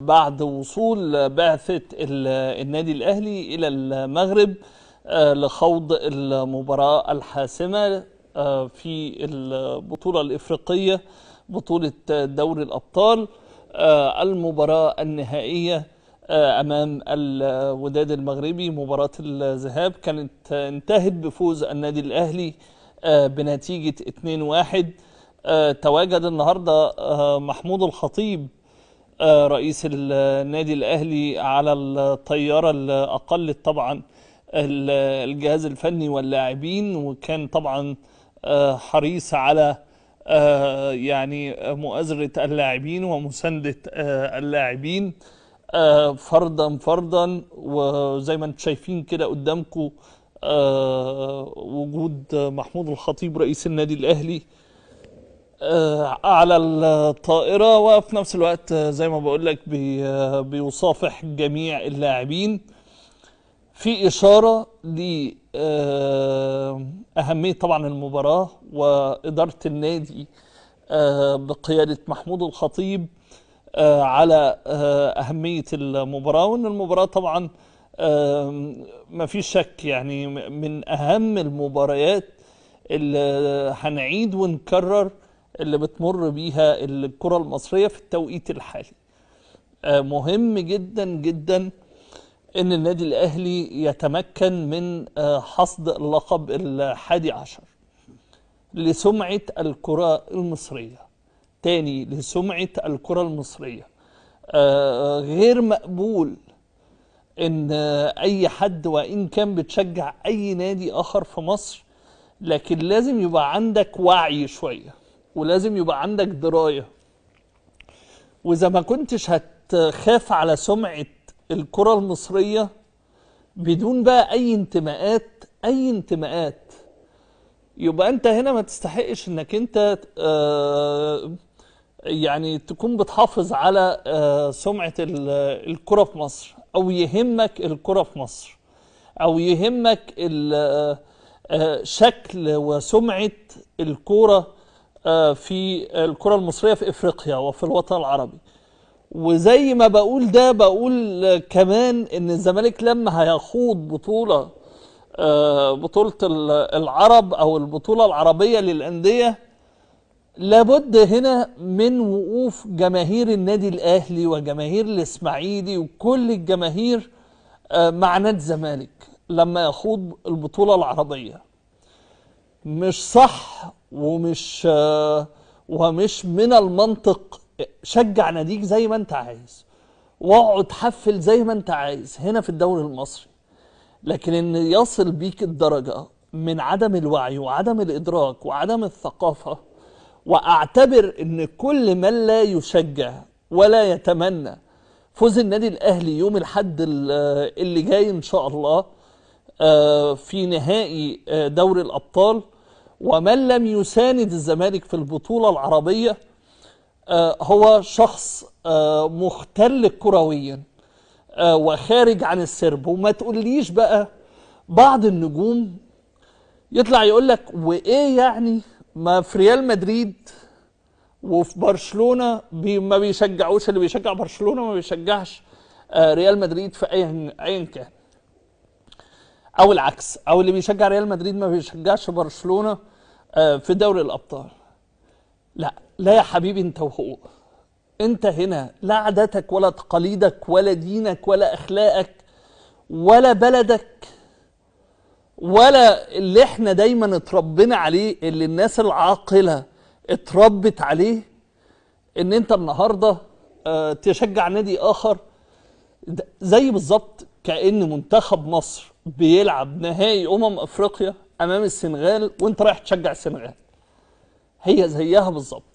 بعد وصول بعثة النادي الأهلي إلى المغرب آه، لخوض المباراة الحاسمة آه، في البطولة الإفريقية بطولة دوري الأبطال آه، المباراة النهائية أمام الوداد المغربي مباراة الذهاب كانت انتهت بفوز النادي الأهلي بنتيجة 2-1 تواجد النهاردة محمود الخطيب آه، رئيس النادي الأهلي على الطيارة اللي اقلت طبعا الجهاز الفني واللاعبين وكان طبعا آه، حريص على آه، يعني مؤازرة اللاعبين ومساندة اللاعبين فردا فردا وزي ما انتم شايفين كده قدامكم وجود محمود الخطيب رئيس النادي الأهلي آه، على الطائره وفي نفس الوقت زي ما بقول لك آه، بيصافح جميع اللاعبين في اشاره لاهميه آه، طبعا المباراه واداره النادي بقياده محمود الخطيب على اهميه المباراه وان المباراه طبعا ما فيش شك يعني من اهم المباريات اللي هنعيد ونكرر اللي بتمر بيها الكرة المصرية في التوقيت الحالي آه، مهم جدا جدا ان النادي الاهلي يتمكن من آه، حصد اللقب الحادي عشر لسمعة الكرة المصرية تاني لسمعة الكرة المصرية آه، غير مقبول ان اي حد وان كان بتشجع اي نادي اخر في مصر لكن لازم يبقى عندك وعي شويه ولازم يبقى عندك درايه واذا ما كنتش هتخاف على سمعه الكره المصريه بدون بقى اي انتماءات اي انتماءات يبقى انت هنا ما تستحقش انك انت آه، يعني تكون بتحافظ على آه، سمعه الكره في مصر او يهمك الكره في مصر او يهمك آه، شكل وسمعه الكوره آه، في الكرة المصرية في إفريقيا وفي الوطن العربي وزي ما بقول ده بقول كمان ان الزمالك لما هيخوض بطولة آه، بطولة العرب او البطولة العربية للأندية لابد هنا من وقوف جماهير النادي الأهلي وجماهير الإسماعيلي وكل الجماهير آه، مع نادي الزمالك لما يخوض البطولة العربية مش صح ومش آه، ومش من المنطق شجع ناديك زي ما انت عايز واقعد حفل زي ما انت عايز هنا في الدوري المصري لكن ان يصل بيك الدرجه من عدم الوعي وعدم الادراك وعدم الثقافه واعتبر ان كل من لا يشجع ولا يتمنى فوز النادي الاهلي يوم الحد آه، اللي جاي ان شاء الله آه، في نهائي دوري الابطال ومن لم يساند الزمالك في البطولة العربية آه، هو شخص آه، مختل كرويا آه، وخارج عن السرب وما تقوليش بقى بعض النجوم يطلع يقول لك وايه يعني ما في ريال مدريد وفي برشلونه بي ما بيشجعوش اللي بيشجع برشلونه ما بيشجعش ريال مدريد في ايا ايا كان او العكس او اللي بيشجع ريال مدريد ما بيشجعش برشلونه آه، في دوري الابطال لا لا يا حبيبي انت وهو انت هنا لا عاداتك ولا تقاليدك ولا دينك ولا اخلاقك ولا بلدك ولا اللي احنا دايما اتربينا عليه اللي الناس العاقله اتربت عليه ان انت النهارده آه، تشجع نادي اخر زي بالظبط كان منتخب مصر بيلعب نهائي امم افريقيا امام السنغال وانت رايح تشجع السنغال هي زيها بالظبط